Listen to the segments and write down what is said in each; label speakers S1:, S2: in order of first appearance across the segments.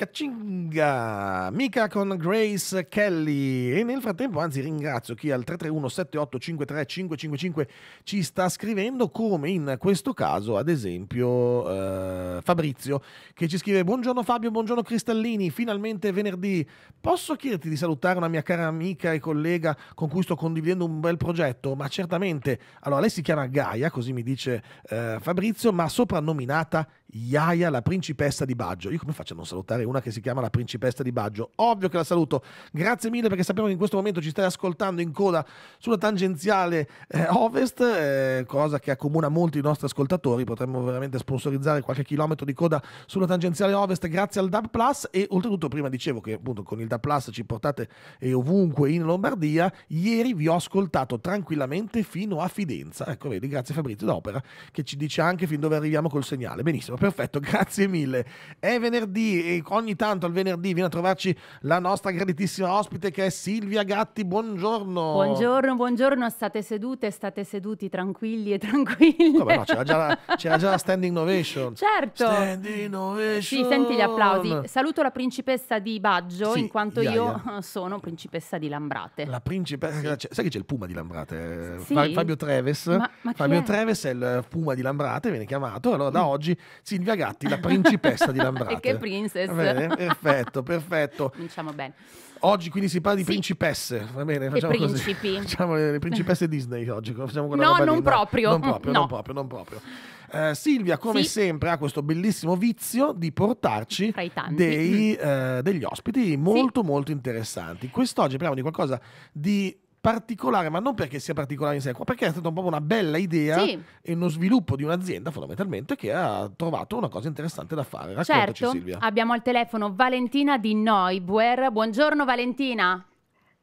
S1: Cacinga! Mica con Grace Kelly. E nel frattempo, anzi, ringrazio chi al 331-7853-555 ci sta scrivendo, come in questo caso, ad esempio, eh, Fabrizio, che ci scrive: Buongiorno Fabio, buongiorno Cristallini, finalmente venerdì. Posso chiederti di salutare una mia cara amica e collega con cui sto condividendo un bel progetto? Ma certamente. Allora, lei si chiama Gaia, così mi dice eh, Fabrizio, ma soprannominata Iaia, la principessa di Baggio. Io come faccio a non salutare una che si chiama La principessa di Baggio. Ovvio che la saluto. Grazie mille perché sappiamo che in questo momento ci stai ascoltando in coda sulla tangenziale eh, ovest, eh, cosa che accomuna molti i nostri ascoltatori. Potremmo veramente sponsorizzare qualche chilometro di coda sulla tangenziale ovest grazie al DAB Plus e oltretutto prima dicevo che appunto con il DAB Plus ci portate eh, ovunque in Lombardia. Ieri vi ho ascoltato tranquillamente fino a Fidenza. Ecco, vedi, grazie Fabrizio d'Opera che ci dice anche fin dove arriviamo col segnale. Benissimo, perfetto, grazie mille. È venerdì e con ogni tanto al venerdì viene a trovarci la nostra graditissima ospite che è Silvia Gatti. Buongiorno. Buongiorno,
S2: buongiorno. State sedute, state seduti tranquilli e tranquilli. No, no, c'era, già la,
S1: c'era già la standing ovation.
S2: Certo. Standing
S1: ovation. Sì, senti gli applausi.
S2: Saluto la principessa di Baggio sì, in quanto yeah, io yeah. sono principessa di Lambrate. La
S1: principessa, sì. Cioè, sai che c'è il puma di Lambrate? Eh, sì. Fabio Treves. Ma, ma Fabio è? Treves è il puma di Lambrate, viene chiamato. Allora da mm. oggi Silvia Gatti, la principessa di Lambrate. e che princess bene, perfetto, perfetto. Cominciamo bene. Oggi quindi si parla di sì. principesse, va bene? facciamo principi. Così. Facciamo eh, le, principesse Disney oggi. Facciamo quella no, non proprio. Non proprio, mm, non proprio, non proprio. Uh, Silvia, come sì. sempre, ha questo bellissimo vizio di portarci dei, uh, degli ospiti molto, sì. molto interessanti. Quest'oggi parliamo di qualcosa di particolare, ma non perché sia particolare in sé, ma perché è stata proprio una bella idea sì. e uno sviluppo di un'azienda fondamentalmente che ha trovato una cosa interessante da fare. Raccontaci certo, Silvia. Abbiamo
S2: al telefono Valentina di Neubuer. Buongiorno Valentina.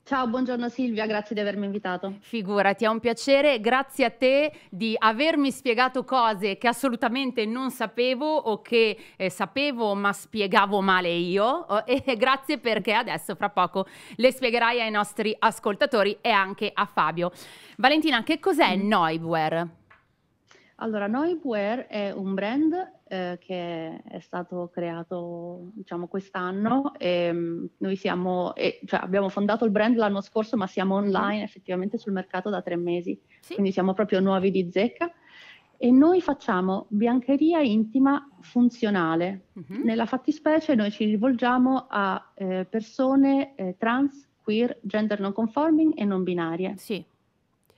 S2: Ciao, buongiorno Silvia, grazie di avermi invitato. Figurati, è un piacere, grazie a te di avermi spiegato cose che assolutamente non sapevo o che eh, sapevo ma spiegavo male io e grazie perché adesso fra poco le spiegherai ai nostri ascoltatori e anche a Fabio. Valentina, che cos'è mm. Noibware? Allora,
S3: Noibware è un brand eh, che è stato creato diciamo, quest'anno. E, ehm, noi siamo, e, eh, cioè, abbiamo fondato il brand l'anno scorso, ma siamo mhm. online effettivamente sul mercato da tre mesi, sì. quindi siamo proprio nuovi di zecca. E noi facciamo biancheria intima funzionale. Uh-huh. Nella fattispecie noi ci rivolgiamo a eh, persone eh, trans, queer, gender non conforming e non
S2: binarie. Sì.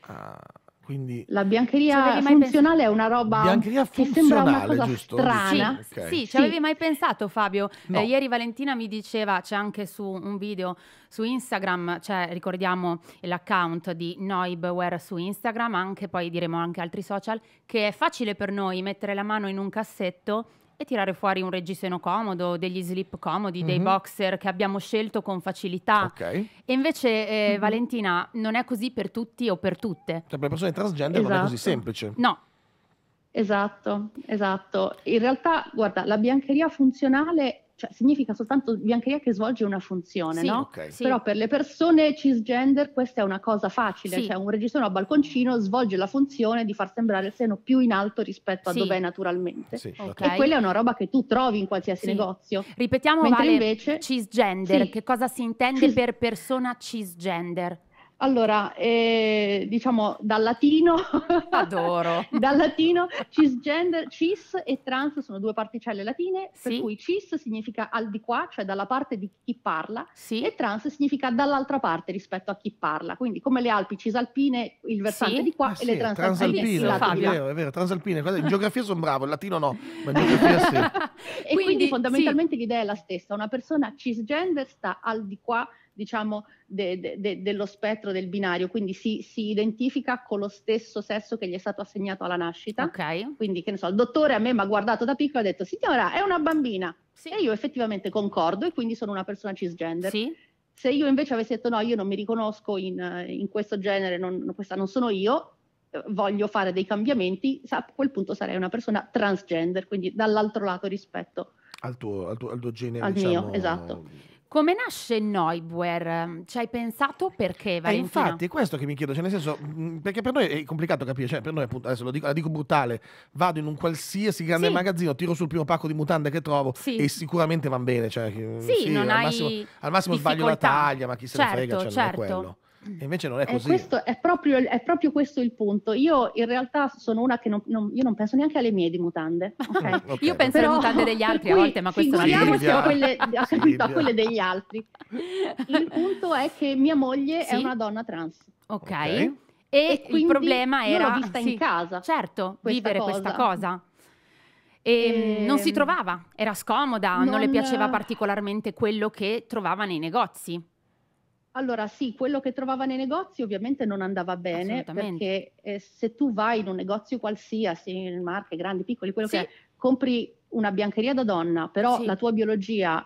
S1: Ah. Quindi...
S3: La
S2: biancheria funzionale
S3: è una roba biancheria
S1: funzionale, che giusto? strana. Sì, okay. sì, ci avevi
S2: mai pensato Fabio? Eh, no. Eh, ieri Valentina mi diceva, c'è anche su un video su Instagram, cioè, ricordiamo l'account di Noibware su Instagram, anche poi diremo anche altri social, che è facile per noi mettere la mano in un cassetto e tirare fuori un reggiseno comodo, degli slip comodi, mm-hmm. dei mhm. boxer che abbiamo scelto con facilità. Okay. E invece, eh, mm-hmm. Valentina, non è così per tutti o per tutte.
S1: Cioè, per le persone transgender esatto. non è così esatto. semplice.
S2: No.
S3: Esatto, esatto. In realtà, guarda, la biancheria funzionale cioè, significa soltanto biancheria che svolge una funzione, sì, no? Okay. Sì. Però per le persone cisgender questa è una cosa facile, sì. cioè un registro a balconcino svolge la funzione di far sembrare il seno più in alto rispetto a dove è naturalmente. Okay. E quella è
S2: una roba che tu trovi in qualsiasi negozio. Ripetiamo Mentre vale, invece cisgender, che cosa si intende Cis per persona cisgender? Allora,
S3: eh, diciamo dal latino,
S2: adoro.
S3: dal latino, cisgender, cis e trans sono due particelle latine, sì. per cui cis significa al di qua, cioè dalla parte di chi parla, sì. e trans significa dall'altra parte rispetto a chi parla. Quindi come le Alpi cisalpine, il versante sì. di qua ah, e le transalpine. Transalpine, è
S1: è vero, transalpine. in geografia sono bravo, in latino no, ma in geografia
S3: sì. e quindi, quindi fondamentalmente l'idea è la stessa, una persona cisgender sta al di qua diciamo, de, de, de, dello spettro del binario, quindi si, si, identifica con lo stesso sesso che gli è stato assegnato alla nascita. Okay. Quindi, che ne so, il dottore a me mi ha guardato da piccola e ha detto, signora, è una bambina. Sì. E io effettivamente concordo e quindi sono una persona cisgender. Sì. Se io invece avessi detto no, io non mi riconosco in, in questo genere, non, questa non sono io, eh, voglio fare dei cambiamenti, a quel punto sarei
S2: una persona transgender, quindi dall'altro lato rispetto
S1: al tuo, al tuo, al tuo genere. Al diciamo, mio, esatto.
S2: Come nasce Neubauer? Ci hai pensato perché, eh, Valentina? Eh, infatti,
S1: è questo che mi chiedo, cioè nel senso, mm, perché per noi è complicato capire, cioè per noi appunto, adesso lo dico, la dico brutale, vado in un qualsiasi grande sì. magazzino, tiro sul primo pacco di mutande che trovo sì. e sicuramente va bene, cioè, sì, sì al, massimo, al massimo sbaglio la taglia, ma chi certo, se ne frega, certo, cioè certo. non è certo. quello. E invece non è così. Eh,
S3: è, proprio, è, proprio, questo il punto. Io in realtà sono una che non, non, non penso neanche alle mie di mutande. Okay? okay. Io penso Però, alle mutande degli altri a volte, ma questo figuriamoci a quelle, a,
S1: capito, a quelle
S2: degli
S3: altri. Il punto è che mia moglie sì? è una donna trans.
S2: Ok. okay. E, e il problema era... L'ho vista sì, in casa. Certo, questa vivere cosa. questa cosa. E, e mm, non si ehm, trovava, era scomoda, non... non le piaceva eh, particolarmente quello che trovava nei negozi.
S3: Allora sì, quello che trovava nei negozi ovviamente non andava bene perché eh, se tu vai in un negozio qualsiasi, in marche grandi, piccoli, quello sì. che è, compri una biancheria da donna, però sì. la tua biologia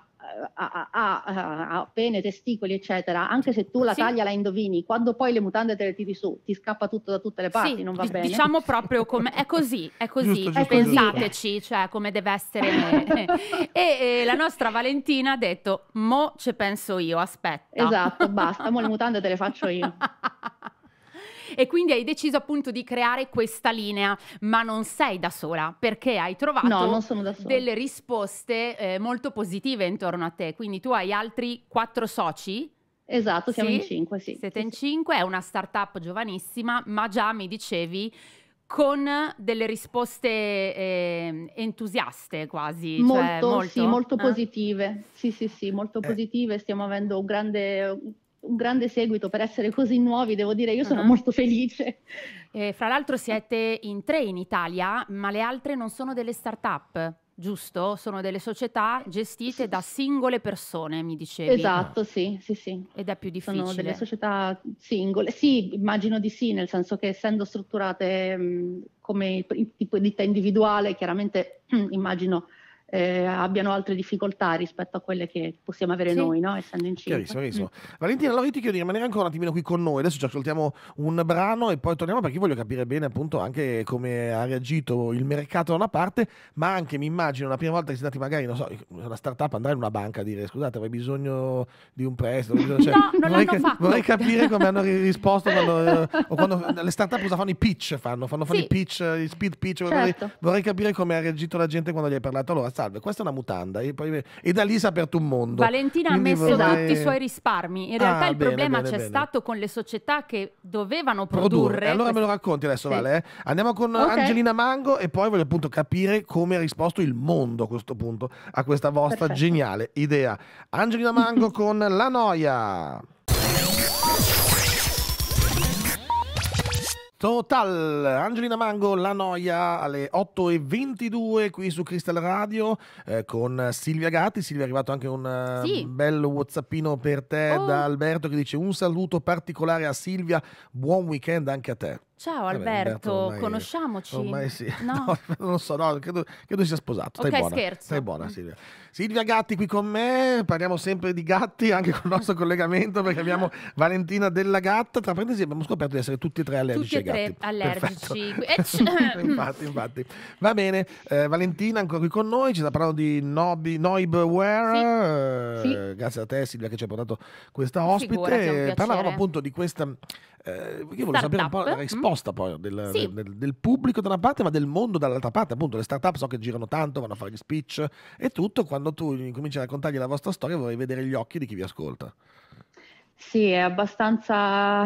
S3: ha, ha, ha, pene, testicoli, eccetera, anche se tu la sì. taglia, la indovini, quando poi le mutande te le tiri su, ti scappa tutto da tutte le parti, sì, non va d- bene. Diciamo
S2: proprio come è così, è così, giusto, giusto, pensateci, giusto. cioè come deve essere. e, e, la nostra Valentina ha detto, mo ce penso io, aspetta. Esatto,
S3: basta, mo le mutande te le faccio io
S2: e quindi hai deciso appunto di creare questa linea, ma non sei da sola perché hai trovato no, delle risposte eh, molto positive intorno a te, quindi tu hai altri quattro soci. Esatto, siamo sì? in cinque, sì. Siete sì, in cinque, è una startup giovanissima, ma già mi dicevi con delle risposte eh, entusiaste quasi. Molto, cioè, molto, sì, molto eh?
S3: positive. Sì, sì, sì, molto eh. positive. Stiamo avendo un grande un grande seguito per essere così nuovi, devo dire, io sono uh-huh. molto felice.
S2: Eh, fra l'altro siete in tre in Italia, ma le altre non sono delle start-up, giusto? Sono delle società gestite da singole persone, mi dicevi. Esatto,
S3: sì, sì, sì. Ed è più difficile. Sono delle società singole. Sì, immagino di sì, nel senso che essendo strutturate mh, mm, come il, tipo di ditta individuale, chiaramente mh, immagino eh, abbiano altre difficoltà rispetto a quelle che possiamo avere sì. noi, no? essendo in Cina. Chiarissimo, chiarissimo.
S1: Mm. Valentina, allora io ti chiedo di rimanere ancora un attimino qui con noi, adesso ci ascoltiamo un brano e poi torniamo perché voglio capire bene appunto anche come ha reagito il mercato da una parte, ma anche mi immagino la prima volta che siete andati magari, non so, una startup andrà in una banca a dire scusate avrei bisogno di un prestito, cioè, no, vorrei, ca- vorrei, capire come hanno risposto quando, o quando le startup cosa fanno i pitch, fanno, fanno, fanno sì. i pitch, i speed pitch, certo. vorrei, vorrei, capire come ha reagito la gente quando gli hai parlato, allora sai salve, questa è una mutanda. E, poi, e da lì si è aperto un mondo. Valentina Quindi ha messo vorrei... tutti i suoi
S2: risparmi. In ah, realtà ah, il bene, problema bene, c'è bene. stato con le società che dovevano produrre. produrre. Allora queste... me
S1: lo racconti adesso, sì. Vale. Eh? Andiamo con okay. Angelina Mango e poi voglio appunto capire come ha risposto il mondo a questo punto a questa vostra Perfetto. geniale idea. Angelina Mango con La Noia. Total, Angelina Mango, La Noia alle 8.22 qui su Crystal Radio eh, con Silvia Gatti. Silvia è arrivato anche un eh, sì. bello whatsappino per te oh. da Alberto che dice un saluto particolare a Silvia, buon weekend anche a te. Ciao Vabbè, Alberto, ormai, conosciamoci. Ormai sì. No. no non so, no, credo, credo, sia sposato. Stai okay, buona. scherzo. Stai buona, Silvia. Silvia Gatti qui con me, parliamo sempre di gatti anche con il nostro collegamento perché abbiamo Valentina della Gatta. Tra parentesi abbiamo scoperto di essere tutti e tre allergici tutti e tre gatti. allergici.
S2: Eh,
S1: infatti, infatti. Va bene, eh, Valentina ancora qui con noi, ci sta parlando di Nobi, Noibware. Sì. Eh, sì. Grazie a te Silvia che ci ha portato questa ospite. Figurati, Parlavamo appunto di questa eh, io volevo sapere un po' la mm? risposta mm. poi del, sì. del, del, pubblico da una parte, ma del mondo dall'altra parte. Appunto, le start-up so che girano tanto, vanno a fare gli speech e tutto. Quando tu cominci a raccontargli la vostra storia, vorrei vedere gli occhi di chi vi ascolta.
S3: Sì, è abbastanza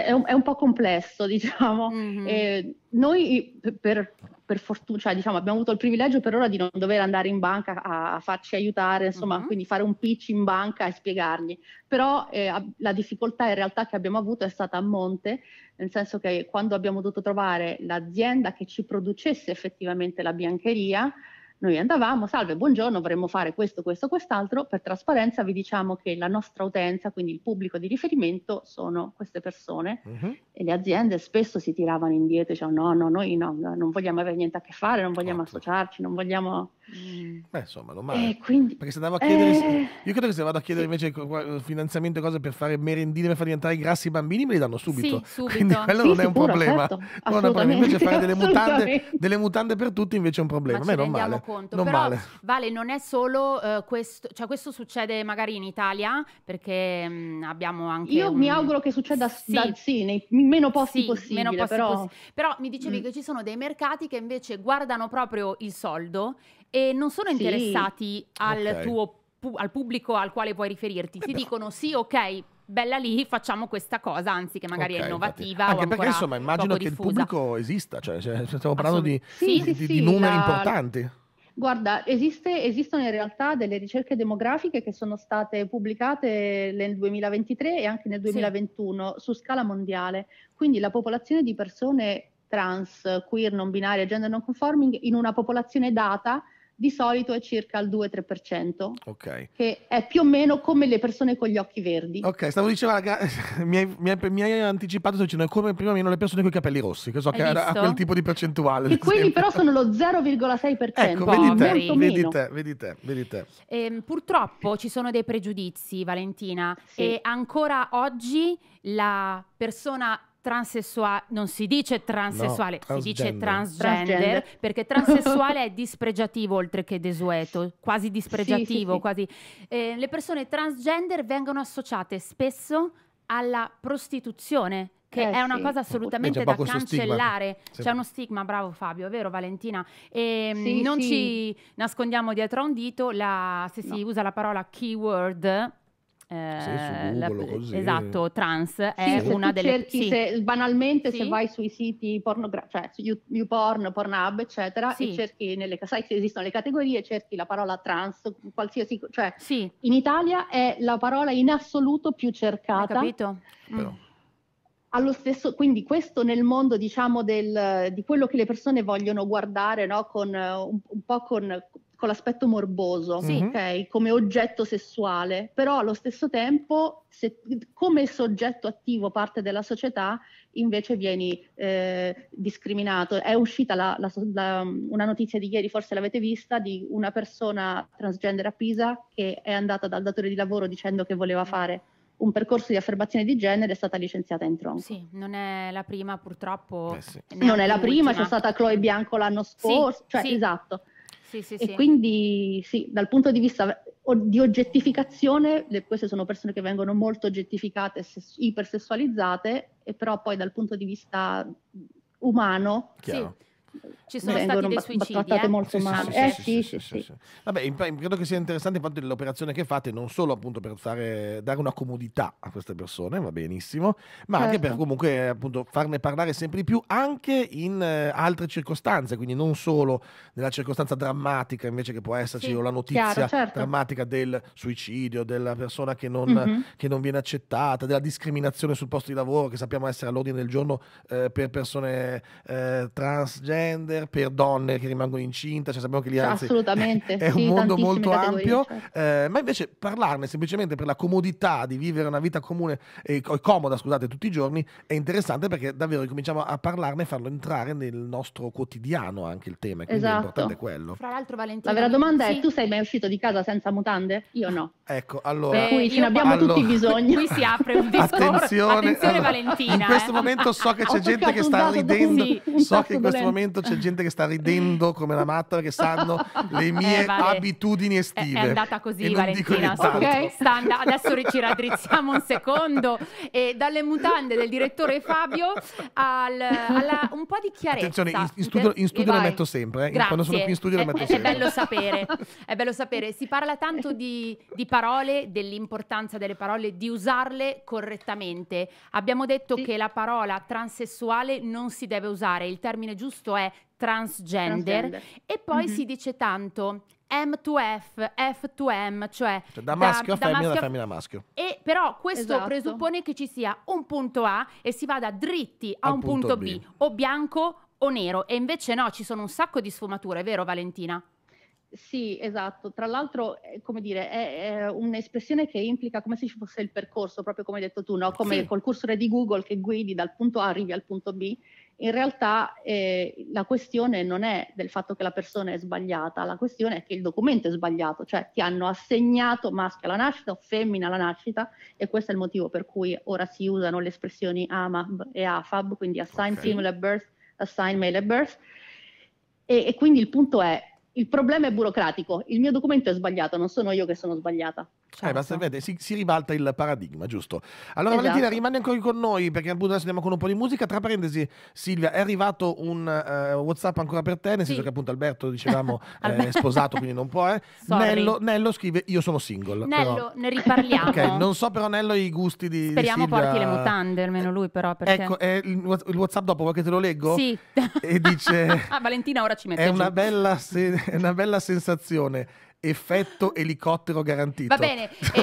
S3: è, un, è un, po' complesso, diciamo. Mm-hmm. Eh, noi per, per fortuna, cioè, diciamo, abbiamo avuto il privilegio per ora di non dover andare in banca a, a farci aiutare, insomma, uh-huh. quindi fare un pitch in banca e spiegargli. Però eh, la difficoltà in realtà che abbiamo avuto è stata a monte, nel senso che quando abbiamo dovuto trovare l'azienda che ci producesse effettivamente la biancheria, noi andavamo, salve, buongiorno, vorremmo fare questo, questo, quest'altro. Per trasparenza vi diciamo che la nostra utenza, quindi il pubblico di riferimento, sono queste persone. Uh-huh. E le aziende spesso si tiravano indietro, dicevano no, no, noi no, non vogliamo avere niente a che fare, non vogliamo okay. Esatto. associarci, non vogliamo...
S1: Mm. Beh, insomma, non male. Eh, quindi, Perché se andavo a chiedere, eh, io credo che se vado a chiedere sì. invece eh, finanziamento e cose per fare merendine per far diventare grassi i bambini, me li danno subito. Sì, subito. Quindi quello sì, non, è sicuro, certo. non è un problema. Invece fare delle mutande, delle mutande, per tutti invece è un problema. Ma a me non male. Conto. Non Però, male.
S2: Vale, non è solo uh, questo, cioè questo succede magari in Italia perché mh, mm, abbiamo anche. Io un... mi auguro che
S3: succeda sì, da, nei meno posti possibili. Però... Possi-
S2: però mi dicevi mm. che ci sono dei mercati che invece guardano proprio il soldo e non sono sì. interessati al okay. tuo al pubblico al quale puoi riferirti. Ti eh dicono sì, ok, bella lì, facciamo questa cosa, anzi che magari okay, è innovativa. Infatti. Anche perché insomma immagino che il
S1: pubblico esista, cioè, cioè, cioè stiamo parlando di, sì, di, sì, di sì, numeri la... importanti.
S3: Guarda, esiste, esistono in realtà delle ricerche demografiche che sono state pubblicate nel 2023 e anche nel 2021 su scala mondiale, quindi la popolazione di persone trans, queer, non binarie, gender non conforming in una popolazione data di solito è circa il 2-3%, okay. che è più o meno come le persone con gli occhi verdi.
S1: Ok, stavo dicendo, raga, mi, hai, mi, hai, anticipato, sto dicendo, come più o meno le persone con i capelli rossi, che so hai che era quel tipo di percentuale. Che quelli però sono
S2: lo
S3: 0,6%. Ecco, vedi te, vedi te,
S1: vedi te, vedi te.
S2: Eh, purtroppo ci sono dei pregiudizi, Valentina, sì. e ancora oggi la persona transessuale, non si dice transessuale, no, si dice transgender, transgender. perché transessuale è dispregiativo oltre che desueto, quasi dispregiativo, sì, sì, quasi. Eh, le persone transgender vengono associate spesso alla prostituzione, che eh, è una sì. cosa assolutamente da cancellare. C'è uno stigma, bravo Fabio, è vero Valentina? E, ehm, sì, non sì. ci nascondiamo dietro a un dito, la, se si no. usa la parola keyword eh, la, esatto, trans è sì, una delle cerchi, sì. se,
S3: banalmente sì. se vai sui siti pornografici, cioè su YouPorn, Pornhub, eccetera, e cerchi nelle sai che esistono le categorie, cerchi la parola trans, qualsiasi, cioè in Italia è la parola in assoluto più cercata. Hai capito? Mm. Allo stesso, quindi questo nel mondo diciamo del, di quello che le persone vogliono guardare no? con, eh, un, un po' con con l'aspetto morboso, sì. okay? come oggetto sessuale, però allo stesso tempo se, come soggetto attivo parte della società invece vieni eh, discriminato. È uscita la, la, la, una notizia di ieri, forse l'avete vista, di una persona transgender a Pisa che è andata dal datore di lavoro dicendo che voleva fare un percorso di affermazione di genere è stata licenziata in tronco. Sì,
S2: non è la prima purtroppo. Eh sì. Non è la prima, c'è stata
S3: Chloe Bianco l'anno scorso, sì, cioè sì.
S2: esatto. Sì, sì, e
S3: quindi sì, dal punto di vista di oggettificazione, queste sono persone che vengono molto oggettificate, ipersessualizzate, e però poi dal punto di vista umano...
S2: Chiaro.
S1: Sì
S3: ci sono stati dei suicidi, trattate eh? molto sì, male. Sì, eh, sì, sì, sì,
S1: sì Vabbè, credo che sia interessante infatti l'operazione che fate non solo appunto per fare, dare una comodità a queste persone, va benissimo, ma certo. anche per certo. comunque appunto farne parlare sempre di più anche in eh, altre circostanze, quindi non solo nella circostanza drammatica invece che può esserci o la notizia chiaro, certo. drammatica del suicidio, della persona che non, mm-hmm. che non, viene accettata, della discriminazione sul posto di lavoro che sappiamo essere all'ordine del giorno eh, per persone eh, transgender partner per donne che rimangono incinte, cioè sappiamo che lì anzi, Assolutamente,
S3: è sì, un mondo molto ampio, certo.
S1: eh, ma invece parlarne semplicemente per la comodità di vivere una vita comune e comoda, scusate, tutti i giorni è interessante perché davvero cominciamo a parlarne e farlo entrare nel nostro quotidiano anche il tema, quindi esatto. è importante quello. Fra
S3: l'altro Valentina... La vera domanda sì. è tu sei mai uscito di casa senza mutande? Io no.
S1: Ecco, allora... Per cui ce ne abbiamo allora, tutti bisogno. Qui si apre un discorso. Attenzione, Attenzione allora, Valentina. In questo eh. momento so che c'è gente che sta ridendo, sì, so che in questo momento c'è gente gente che sta ridendo come una matta perché sanno le eh, mie eh, vale. abitudini estive. È, è andata così, Valentina. Okay. Sta adesso ci raddrizziamo
S2: un secondo. E dalle mutande del direttore Fabio al, alla, un po' di chiarezza. Attenzione, in, in studio, in studio le metto
S1: sempre. Eh. Quando sono qui in studio le eh, metto è, sempre. È bello sapere.
S2: È bello sapere. Si parla tanto di, di parole, dell'importanza delle parole, di usarle correttamente. Abbiamo detto sì. che la parola transessuale non si deve usare, il termine giusto è transgender, transgender. e poi mm-hmm. si dice tanto m to f f to m cioè, cioè da maschio da, a femmina, da femmina a maschio. E però questo esatto. presuppone che ci sia un punto A e si vada dritti a Al un punto, punto B. B, o bianco o nero, e invece no, ci sono un sacco di sfumature, vero Valentina? Sì,
S3: esatto. Tra l'altro, eh, come dire, è, è, un'espressione che implica come se ci fosse il percorso, proprio come hai detto tu, no? come sì. col cursore di Google che guidi dal punto A arrivi al punto B in realtà eh, la questione non è del fatto che la persona è sbagliata, la questione è che il documento è sbagliato, cioè ti hanno assegnato maschio alla nascita o femmina alla nascita e questo è il motivo per cui ora si usano le espressioni AMAB e AFAB, quindi assigned okay. female at birth, assigned male at birth. E, e quindi il punto è, il problema è burocratico, il mio documento è sbagliato, non sono io che sono sbagliata.
S1: Certo. Eh, basta vedere, si, si, ribalta il paradigma, giusto? Allora, esatto. Valentina, rimani ancora con noi perché al adesso andiamo con un po' di musica. Tra parentesi, Silvia, è arrivato un uh, WhatsApp ancora per te, nel sì. senso che appunto Alberto, dicevamo, è sposato, quindi non può. Eh. Nello, Nello, scrive: Io sono single. Nello, però...
S2: ne riparliamo. ok, non
S1: so, però, Nello, i gusti di. Speriamo Silvia... porti le mutande,
S2: almeno lui, però. Eh, perché... Ecco, eh,
S1: il WhatsApp dopo vuoi che te lo leggo? Sì. E dice:
S2: Ah, Valentina, ora ci mette. È, una
S1: bella, se... è una bella sensazione effetto elicottero garantito. Va bene,
S2: e,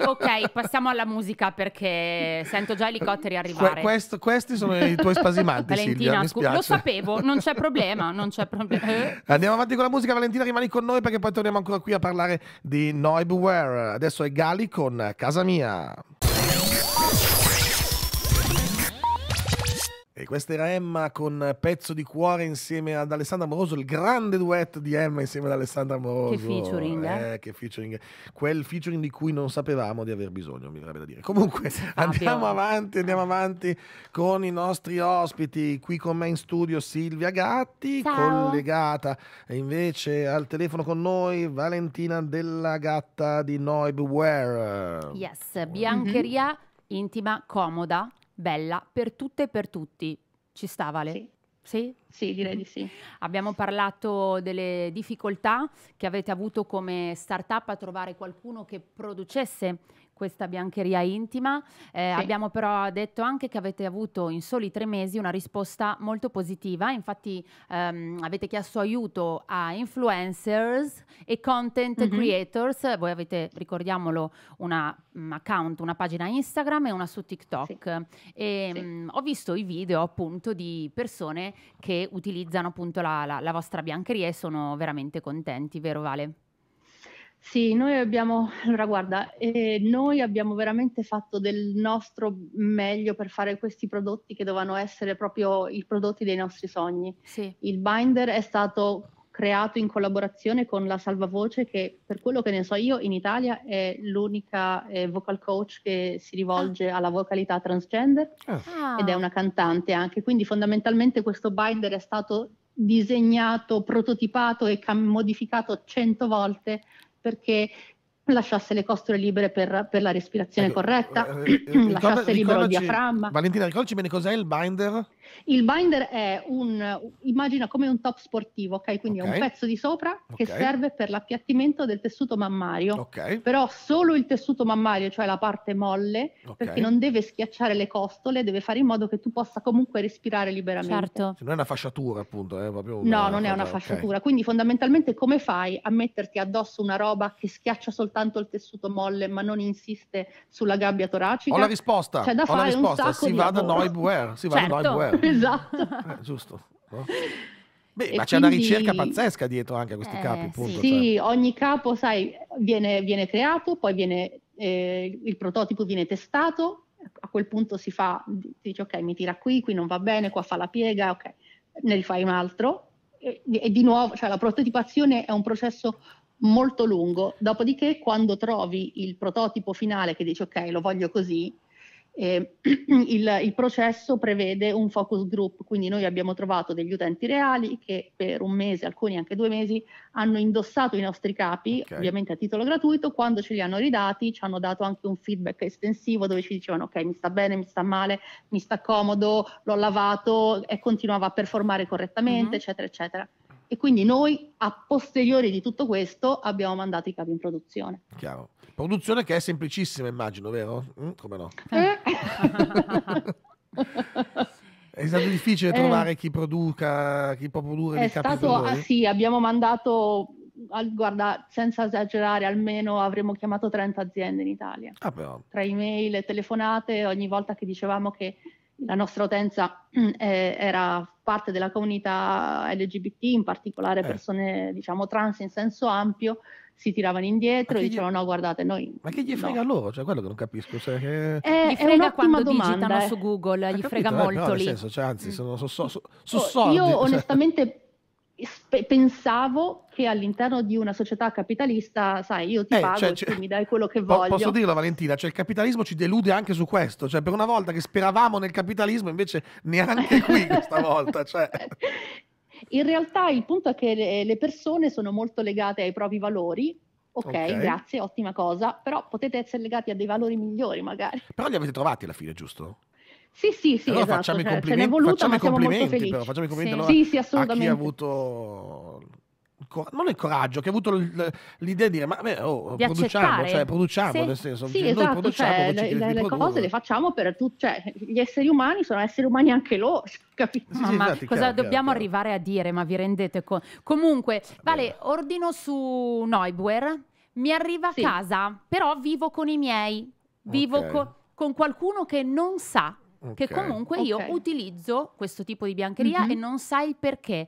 S2: eh, ok, passiamo alla musica perché sento già elicotteri arrivare. Que questo, questi sono i tuoi spasimanti, Valentina, Silvia, lo sapevo, non c'è problema, non c'è
S1: problema. Eh? Andiamo avanti con la musica, Valentina, rimani con noi perché poi torniamo ancora qui a parlare di Noi Adesso è Gali con Casa Mia. E questa era Emma con Pezzo di cuore insieme ad Alessandra Moroso, il grande duetto di Emma insieme ad Alessandra Moroso. Che featuring, eh? eh? Che featuring. Quel featuring di cui non sapevamo di aver bisogno, mi verrebbe da dire. Comunque, andiamo avanti, andiamo avanti con i nostri ospiti. Qui con me in studio Silvia Gatti, Ciao. collegata invece al telefono con noi Valentina Della Gatta di Noibware.
S2: Yes, biancheria mm -hmm. intima, comoda bella per tutte e per tutti. Ci sta, Vale? Sì. Sì? sì? direi di sì. Abbiamo parlato delle difficoltà che avete avuto come startup a trovare qualcuno che producesse questa biancheria intima. Eh, sì. Abbiamo però detto anche che avete avuto in soli tre mesi una risposta molto positiva, infatti ehm, avete chiesto aiuto a influencers e content mm-hmm. creators, voi avete, ricordiamolo, una mm, account, una pagina Instagram e una su TikTok sì. e sì. Mh, mm, ho visto i video appunto di persone che utilizzano appunto la, la, la vostra biancheria e sono veramente contenti, vero Vale? Sì, noi abbiamo,
S3: allora guarda, eh, noi abbiamo veramente fatto del nostro meglio per fare questi prodotti che dovevano essere proprio i prodotti dei nostri sogni. Sì. Il binder è stato creato in collaborazione con la Salvavoce che per quello che ne so io in Italia è l'unica eh, vocal coach che si rivolge ah. alla vocalità transgender ah. ah. ed è una cantante anche, quindi fondamentalmente questo binder è stato disegnato, prototipato e cam- modificato cento volte perché lasciasse le costole libere per, per la respirazione ecco, corretta, eh, eh, ricorda, lasciasse libero il diaframma.
S1: Valentina, ricordaci bene cos'è il binder?
S3: Il binder è un, immagina come un top sportivo, ok? Quindi okay. è un pezzo di sopra okay. che serve per l'appiattimento del tessuto mammario. Okay. Però solo il tessuto mammario, cioè la parte molle, perché non deve schiacciare le costole, deve fare in modo che tu possa comunque respirare liberamente. Certo.
S1: Cioè, non è una fasciatura, appunto. Eh? Una, no, non cosa, è una fasciatura.
S3: Quindi fondamentalmente come fai a metterti addosso una roba che schiaccia soltanto il tessuto molle, ma non insiste sulla gabbia toracica? Ho la risposta. C'è cioè, da Ho fare un sacco si di va lavoro. da Neubuer, si va da certo. Neubuer. esatto.
S1: Eh, giusto. No?
S3: Beh, ma quindi... c'è una ricerca pazzesca
S1: dietro anche a questi eh, capi, appunto. Sì,
S3: cioè. ogni capo, sai, viene, viene creato, poi viene, eh, il prototipo viene testato, a quel punto si fa, dice ok, mi tira qui, qui non va bene, qua fa la piega, ok, ne rifai un altro. E, e di nuovo, cioè la prototipazione è un processo molto lungo, dopodiché quando trovi il prototipo finale che dici ok, lo voglio così, e il, il, processo prevede un focus group, quindi noi abbiamo trovato degli utenti reali che per un mese, alcuni anche due mesi, hanno indossato i nostri capi, okay. ovviamente a titolo gratuito, quando ce li hanno ridati ci hanno dato anche un feedback estensivo dove ci dicevano ok mi sta bene, mi sta male, mi sta comodo, l'ho lavato e continuava a performare correttamente, mm-hmm. eccetera, eccetera e quindi noi a posteriori di tutto questo abbiamo mandato i capi in produzione.
S1: Chiaro. Produzione che è semplicissima, immagino, vero? Mm, come no? Eh. Eh. È stato difficile eh. trovare eh, chi produca, chi può produrre. È stato, ah sì,
S3: abbiamo mandato, guarda, senza esagerare, almeno avremmo chiamato 30 aziende in Italia.
S1: Ah, Tra
S3: email e telefonate, ogni volta che dicevamo che la nostra utenza eh, era parte della comunità LGBT, in particolare persone, diciamo, trans in senso ampio, si tiravano indietro e dicevano gli... no guardate noi
S1: ma che gli frega no. loro cioè quello che non capisco cioè, che... È,
S3: eh, gli frega quando domanda, digitano eh. su google gli capito, frega eh, molto no, lì senso,
S1: cioè, anzi mm. sono so, so, so, oh, soldi, io cioè...
S3: onestamente pensavo che all'interno di una società capitalista sai io ti eh, pago cioè, c- cioè, mi dai quello che voglio posso dirlo
S1: Valentina cioè il capitalismo ci delude anche su questo cioè per una volta che speravamo nel capitalismo invece neanche qui questa volta cioè
S3: In realtà il punto è che le persone sono molto legate ai propri valori, Okay, ok, grazie, ottima cosa, però potete essere legati a dei valori migliori magari.
S1: Però li avete trovati alla fine, giusto?
S3: Sì, sì, sì, allora esatto, facciamo cioè, i complimenti, voluta, facciamo i complimenti, però, facciamo i complimenti sì. Allora, sì, sì, assolutamente. a chi ha
S1: avuto non il coraggio, che ha avuto l'idea di dire ma beh, oh, di produciamo, cioè, produciamo sì. nel senso, sì, esatto, noi produciamo, cioè, le, le, le cose
S2: le facciamo per tutti, cioè, gli esseri umani sono esseri umani anche loro, capito? Sì, Mamma, esatto, cosa chiaro, dobbiamo chiaro. arrivare a dire, ma vi rendete conto? Comunque, Vale, ordino su Neubauer, mi arriva a sì. casa, però vivo con i miei, vivo okay. co- con qualcuno che non sa
S1: okay. che comunque okay. io
S2: utilizzo questo tipo di biancheria mm-hmm. e non sa il perché.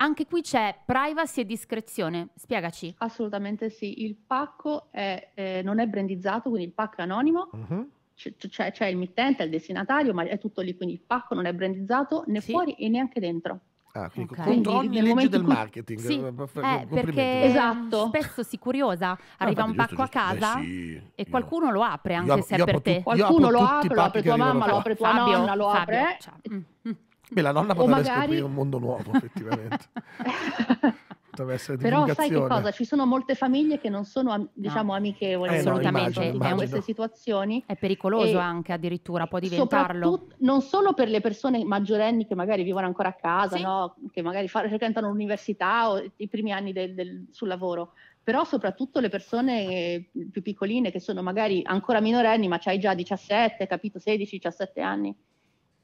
S2: Anche qui c'è privacy e discrezione, spiegaci. Assolutamente sì, il pacco è,
S3: eh, non è brandizzato, quindi il pacco è anonimo, uh-huh. c- c'è, il mittente, il destinatario, ma è tutto lì, quindi il pacco non è brandizzato né sì. fuori e neanche dentro.
S1: Ah, quindi okay. controlli le leggi del cui... marketing. Sì, eh, eh perché ehm,
S2: esatto. spesso si curiosa, ah, arriva ah, un pacco giusto. a eh, casa eh sì, e qualcuno lo apre anche io, se è per te. Qualcuno lo apre, lo apre tua mamma, lo apre tua Fabio, nonna, lo apre. Ciao. Mm, mm.
S1: Beh, la nonna potrebbe magari... scoprire un mondo nuovo, effettivamente. Però sai che cosa?
S3: Ci sono molte famiglie che non sono, diciamo, no. amichevoli eh, assolutamente no, immagino, immagino. queste
S2: situazioni. È pericoloso e anche addirittura, può
S3: diventarlo. Non solo per le persone maggiorenni che magari vivono ancora a casa, sì. no? che magari frequentano l'università o i primi anni del, del, sul lavoro, però soprattutto le persone eh, più piccoline che sono magari ancora minorenni, ma c'hai già 17, capito, 16, 17 anni.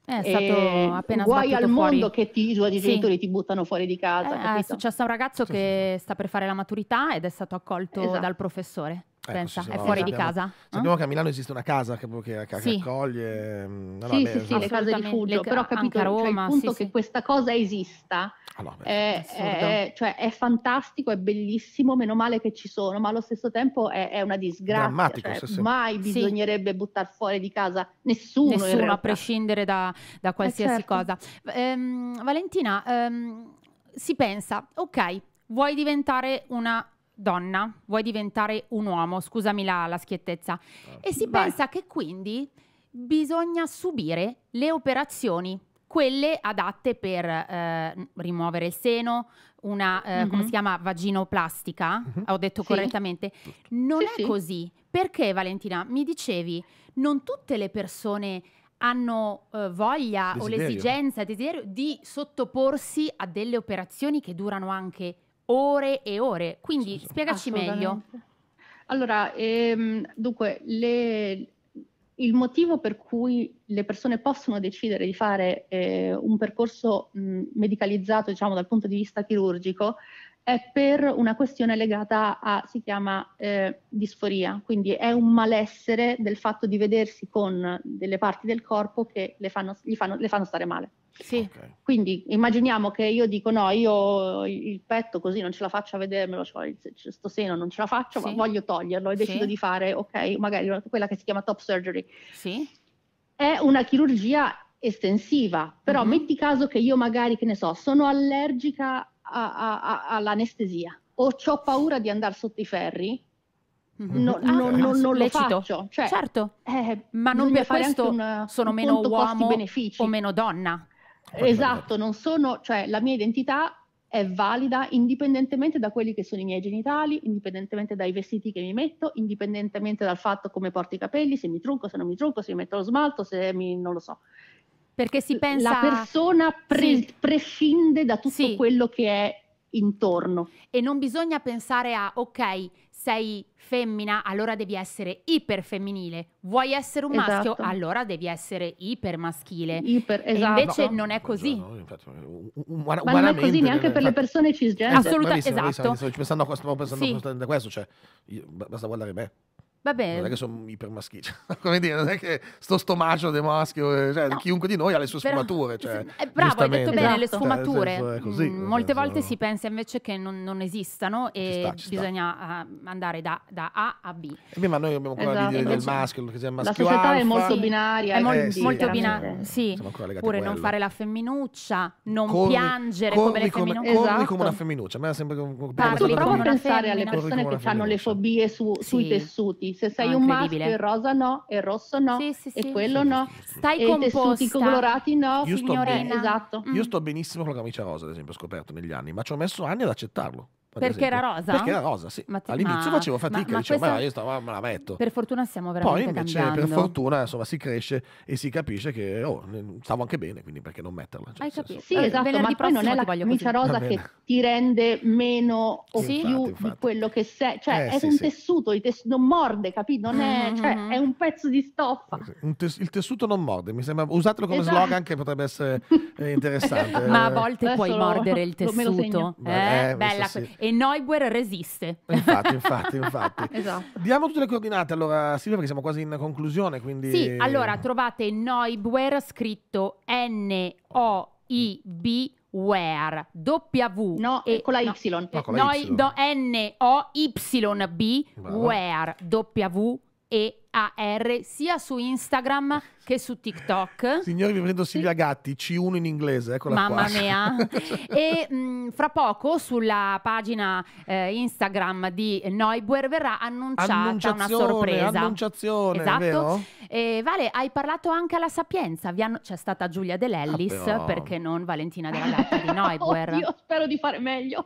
S2: Eh, è stato appena guai al mondo che ti, i tuoi genitori sì. ti buttano fuori di casa. Eh, è successo a un ragazzo sì, che sì. sta per fare la maturità ed è stato accolto esatto. dal professore ecco, sono, è fuori di casa.
S1: Sappiamo eh? che a Milano esiste una casa che, che, che sì. accoglie. Mm, no, sì, no, sì, beh, sì
S2: le case di rifugio, però capito Roma, cioè, il punto
S3: che questa cosa esista allora, ah, beh, è, è, cioè, è, fantastico, è bellissimo, meno male che ci sono, ma allo stesso tempo è, è una
S2: disgrazia. Cioè, se mai bisognerebbe buttare fuori di casa nessuno. Nessuno, a prescindere da, da eh, qualsiasi certo. cosa. Ehm, Valentina, ehm, si pensa, ok, vuoi diventare una donna, vuoi diventare un uomo, scusami la, la schiettezza. Oh. E si Vai. pensa che quindi bisogna subire le operazioni, quelle adatte per eh, rimuovere il seno, una, eh, mm-hmm. come mhm. si chiama, vaginoplastica, mm-hmm. ho detto sì. correttamente. Non sì, è sì. così. Perché Valentina, mi dicevi, non tutte le persone hanno eh, voglia desiderio. o l'esigenza, desiderio di sottoporsi a delle operazioni che durano anche ore e ore. Quindi sì, spiegaci meglio. Allora,
S3: ehm, dunque, le, il motivo per cui le persone possono decidere di fare eh, un percorso mh, medicalizzato, diciamo, dal punto di vista chirurgico, è per una questione legata a, si chiama eh, disforia, quindi è un malessere del fatto di vedersi con delle parti del corpo che le fanno, fanno, le fanno stare male. Sì. Okay. Quindi immaginiamo che io dico: no, io il petto così non ce la faccio a vedermelo, cioè, cioè sto seno non ce la faccio, sì. ma voglio toglierlo e sì. decido di fare, ok, magari quella che si chiama top surgery. Sì. È una chirurgia estensiva, però mm-hmm. metti caso che io magari, che ne so, sono allergica a, a, a, all'anestesia o ho paura di andare sotto i ferri,
S2: Mm-hmm. No, ah, no, non lo faccio. Cioè, certo, eh, ma non per questo un, sono un meno uomo o meno donna. Esatto,
S3: non sono, cioè la mia identità è valida indipendentemente da quelli che sono i miei genitali, indipendentemente dai vestiti che mi metto, indipendentemente dal fatto come porto i capelli, se mi trucco, se non mi trucco, se mi metto lo smalto, se mi, non lo so.
S2: Perché si pensa... La persona pre- sì. prescinde da tutto sì. quello che è intorno. E non bisogna pensare a, ok, sei femmina, allora devi essere iperfemminile. Vuoi essere un esatto. maschio, allora devi essere ipermaschile. Iper, esatto. E invece no, non è così. No, infatti, um,
S1: um, Ma non è così neanche per le persone cisgender. Assolutamente, esatto. Bravissima, bravissima, esatto. Stavo pensando, stavo pensando sì. a questo, cioè, io, basta guardare me. Va bene. Non è che sono ipermaschile, cioè, come dire, non è che sto stomaccio di maschio, cioè, no, chiunque di noi ha le sue sfumature. Cioè, eh, bravo, hai detto bene, esatto. le sfumature. Cioè, così, mm, molte senso, volte si
S2: pensa invece che non, non esistano e ci sta, ci bisogna uh, andare da, da, A a B.
S1: Eh beh, ma noi abbiamo ancora esatto. l'idea del maschio, che sia maschio La società alfa, è molto binaria. È mol- eh, sì, molto eh, binaria,
S2: sì. Oppure non fare la femminuccia, non corri, piangere corri come le femminucce. Corri esatto. come una
S1: esatto. femminuccia, a me sembra un po' Prova a pensare alle persone che hanno
S3: le fobie sui tessuti se sei oh, un maschio il rosa no, il rosso no, sì, sì, sì. e quello no, Stai e composta. i tessuti colorati no, io signorina. Sto ben... Esatto. Io mm. sto
S1: benissimo con la camicia rosa, ad esempio, ho scoperto negli anni, ma ci ho messo anni ad accettarlo. Perché era rosa? Perché era rosa, sì. Ma, All'inizio ma, facevo fatica, ma, dicevo, ma io stavo, me la metto. Per
S2: fortuna siamo veramente Poi invece, cambiando. per
S1: fortuna, insomma, si cresce e si capisce che oh, stavo anche bene, quindi perché non metterla?
S2: Cioè, Hai capito? Sì, eh, esatto, ma poi non è la
S3: camicia
S1: rosa che
S2: ti
S3: rende meno o sì? più infatti, infatti. di quello che sei. Cioè, eh, è sì, un tessuto, tes- non morde, capito? Non è, mm-hmm. cioè, è un pezzo di stoffa.
S1: Tes- il tessuto non morde, mi sembra. Usatelo come esatto. slogan che potrebbe essere eh, interessante. ma a volte
S2: puoi mordere il tessuto. Eh, eh, bella e Neuber resiste. Infatti,
S1: infatti, infatti. esatto. Diamo tutte le coordinate allora, Silvia, perché siamo quasi in conclusione, quindi... Sì, allora
S2: trovate Neuber scritto N-O-I-B where W no, e, eh, con la Y no, no, con la y. No, N O Y B where W E AR sia su Instagram che su TikTok. Signori,
S1: vi prendo Silvia Gatti, C1 in inglese, eccola Mamma qua. mia.
S2: e mh, mm, fra poco sulla pagina eh, Instagram di Neubuer verrà annunciata una sorpresa. Annunciazione, esatto. E, vale, hai parlato anche alla Sapienza, hanno... c'è stata Giulia Dell'Ellis, ah, perché non Valentina Della Gatti di Neubuer. Io spero di fare meglio.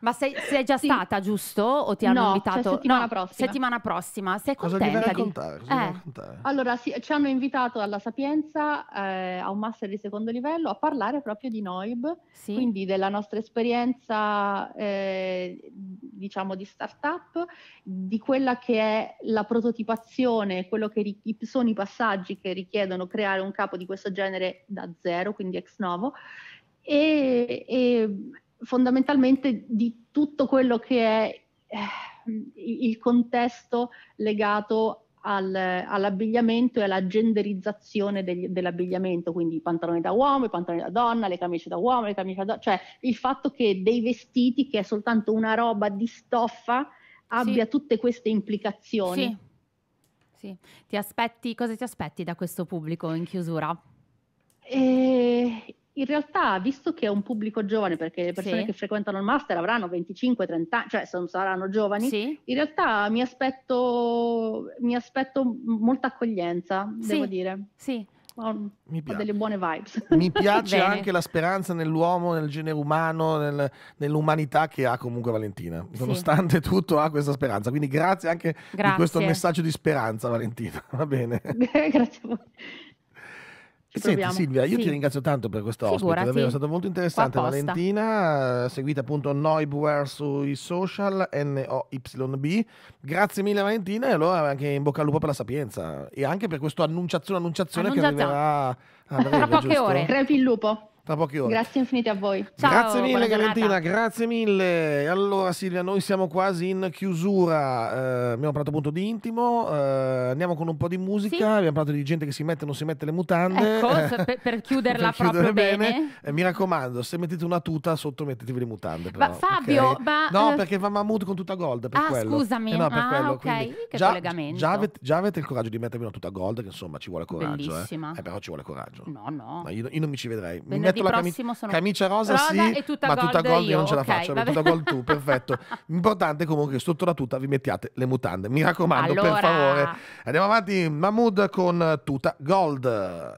S2: Ma sei, sei già sì. stata, giusto? O ti hanno no, invitato? Cioè settimana no, prossima. settimana prossima. Sei cosa cosa devi raccontare? Cosa eh. raccontare?
S3: Allora, sì, ci hanno invitato alla Sapienza eh, a un master di secondo livello a parlare proprio di Noib, sì. quindi della nostra esperienza, eh, diciamo, di startup, di quella che è la prototipazione, quello che ri- sono i passaggi che richiedono creare un capo di questo genere da zero, quindi ex novo, e, e fondamentalmente di tutto quello che è eh, Mm, il contesto legato al, all'abbigliamento e alla genderizzazione degli, dell'abbigliamento, quindi i pantaloni da uomo, i pantaloni da donna, le camicie da uomo, le camicie da donna, cioè il fatto che dei vestiti, che è soltanto una roba di stoffa, abbia sì. tutte queste
S2: implicazioni. Sì. sì. Ti aspetti, cosa ti aspetti da questo pubblico in chiusura?
S3: E eh, in realtà, visto che è un pubblico giovane, perché le persone sì. che frequentano il master avranno 25-30 anni, cioè sono, saranno giovani, sì. in realtà mi aspetto, mi aspetto molta accoglienza, sì. devo dire. Sì. Ho, Mi piace. delle buone vibes. Mi piace anche
S1: la speranza nell'uomo, nel genere umano, nel, nell'umanità che ha comunque Valentina. Nonostante sì. tutto ha questa speranza. Quindi grazie anche grazie. di questo messaggio di speranza, Valentina. Va bene. grazie a voi. Senti proviamo. Silvia, io sì. ti ringrazio tanto per questo ospite, Figurati. davvero è stato molto interessante. Valentina, eh, seguite appunto Noibware sui social, N-O-Y-B. Grazie mille Valentina e allora anche in bocca al lupo per la sapienza e anche per questa annunciazione, annunciazione che arriverà a breve, Tra poche giusto? ore,
S3: crepi il lupo tra poche ore. Grazie infinite a voi. Ciao, grazie mille Valentina,
S1: grazie mille. Allora Silvia, noi siamo quasi in chiusura, eh, abbiamo parlato appunto di intimo, eh, andiamo con un po' di musica, sì. abbiamo parlato di gente che si mette e non si mette le mutande. Ecco, eh, per,
S2: per, chiuderla per proprio bene. bene.
S1: Eh, mi raccomando, se mettete una tuta sotto mettetevi le mutande. Però, ma Fabio, okay? ma... No, eh, perché va Mammut con tutta gold, per ah, quello. scusami. no, per ah, quello. ok, Quindi, che già, collegamento. Già avete, già avete, il coraggio di mettervi una tuta gold, che insomma ci vuole coraggio. Bellissima. però ci vuole coraggio. No, no. no io, io, non mi ci vedrei. Mi metto la cami- sono... camicia rosa, rosa sì, tutta ma tutta gold io, non ce la okay, faccio, vabbè. tutta gold tu, perfetto. Importante comunque che sotto la tuta vi mettiate le mutande, mi raccomando allora... per favore. Andiamo avanti, Mahmood con tuta gold.